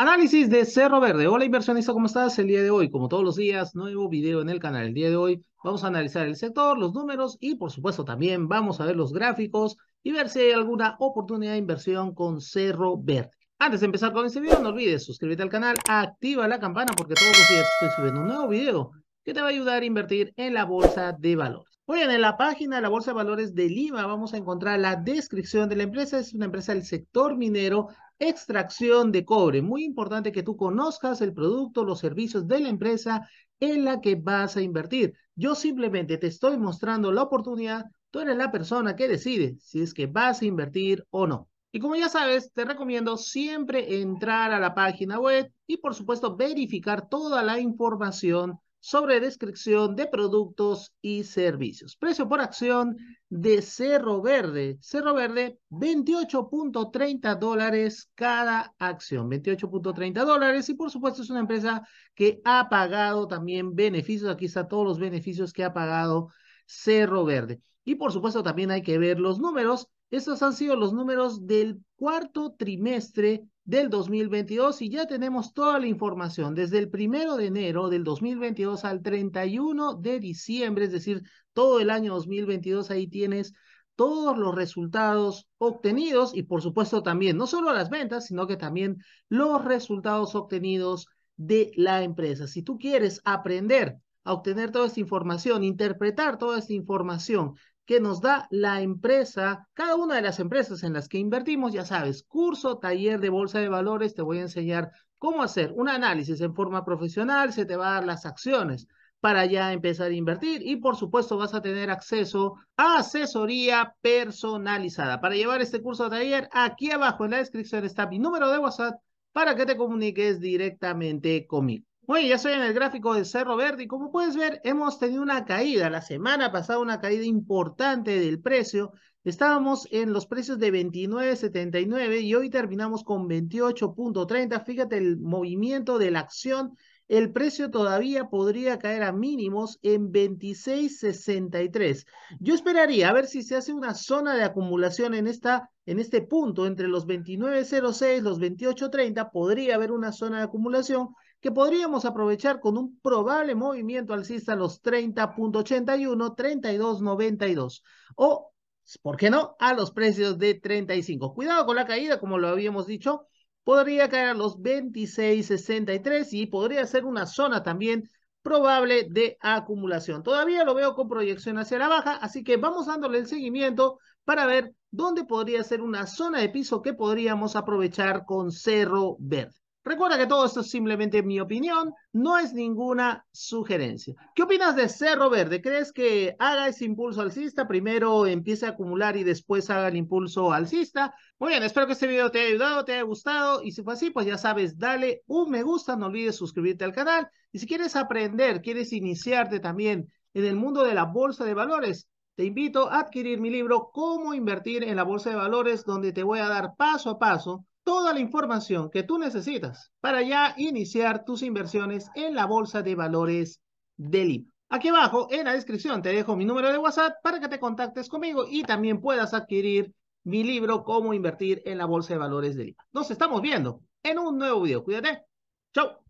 Análisis de Cerro Verde. Hola inversionista, ¿cómo estás? El día de hoy, como todos los días, nuevo video en el canal. El día de hoy vamos a analizar el sector, los números y por supuesto también vamos a ver los gráficos y ver si hay alguna oportunidad de inversión con Cerro Verde. Antes de empezar con este video, no olvides suscribirte al canal, activa la campana porque todos los días estoy subiendo un nuevo video que te va a ayudar a invertir en la bolsa de valores. Oigan, en la página de la Bolsa de Valores de Lima vamos a encontrar la descripción de la empresa. Es una empresa del sector minero Extracción de cobre. Muy importante que tú conozcas el producto, los servicios de la empresa en la que vas a invertir. Yo simplemente te estoy mostrando la oportunidad. Tú eres la persona que decide si es que vas a invertir o no. Y como ya sabes, te recomiendo siempre entrar a la página web y por supuesto verificar toda la información sobre descripción de productos y servicios. Precio por acción de Cerro Verde. Cerro Verde, 28.30 dólares cada acción. 28.30 dólares. Y por supuesto es una empresa que ha pagado también beneficios. Aquí está todos los beneficios que ha pagado Cerro Verde. Y por supuesto también hay que ver los números estos han sido los números del cuarto trimestre del 2022 y ya tenemos toda la información desde el primero de enero del 2022 al 31 de diciembre, es decir, todo el año 2022 ahí tienes todos los resultados obtenidos y por supuesto también no solo las ventas, sino que también los resultados obtenidos de la empresa. Si tú quieres aprender a obtener toda esta información, interpretar toda esta información que nos da la empresa, cada una de las empresas en las que invertimos, ya sabes, curso, taller de bolsa de valores, te voy a enseñar cómo hacer un análisis en forma profesional, se te va a dar las acciones para ya empezar a invertir y por supuesto vas a tener acceso a asesoría personalizada. Para llevar este curso de taller, aquí abajo en la descripción está mi número de WhatsApp para que te comuniques directamente conmigo. Bueno, ya estoy en el gráfico de Cerro Verde y como puedes ver, hemos tenido una caída. La semana pasada una caída importante del precio. Estábamos en los precios de 29.79 y hoy terminamos con 28.30. Fíjate el movimiento de la acción el precio todavía podría caer a mínimos en 26.63. Yo esperaría a ver si se hace una zona de acumulación en esta en este punto entre los 29.06 los 28.30 podría haber una zona de acumulación que podríamos aprovechar con un probable movimiento alcista a los 30.81, 32.92 o, ¿por qué no?, a los precios de 35. Cuidado con la caída, como lo habíamos dicho, podría caer a los 26.63 y podría ser una zona también probable de acumulación. Todavía lo veo con proyección hacia la baja, así que vamos dándole el seguimiento para ver dónde podría ser una zona de piso que podríamos aprovechar con cerro verde. Recuerda que todo esto es simplemente mi opinión, no es ninguna sugerencia. ¿Qué opinas de Cerro Verde? ¿Crees que haga ese impulso alcista? Primero empiece a acumular y después haga el impulso alcista. Muy bien, espero que este video te haya ayudado, te haya gustado. Y si fue así, pues ya sabes, dale un me gusta, no olvides suscribirte al canal. Y si quieres aprender, quieres iniciarte también en el mundo de la bolsa de valores, te invito a adquirir mi libro Cómo invertir en la bolsa de valores, donde te voy a dar paso a paso toda la información que tú necesitas para ya iniciar tus inversiones en la bolsa de valores del IP. Aquí abajo en la descripción te dejo mi número de WhatsApp para que te contactes conmigo y también puedas adquirir mi libro Cómo invertir en la bolsa de valores del Lima. Nos estamos viendo en un nuevo video. Cuídate. Chau.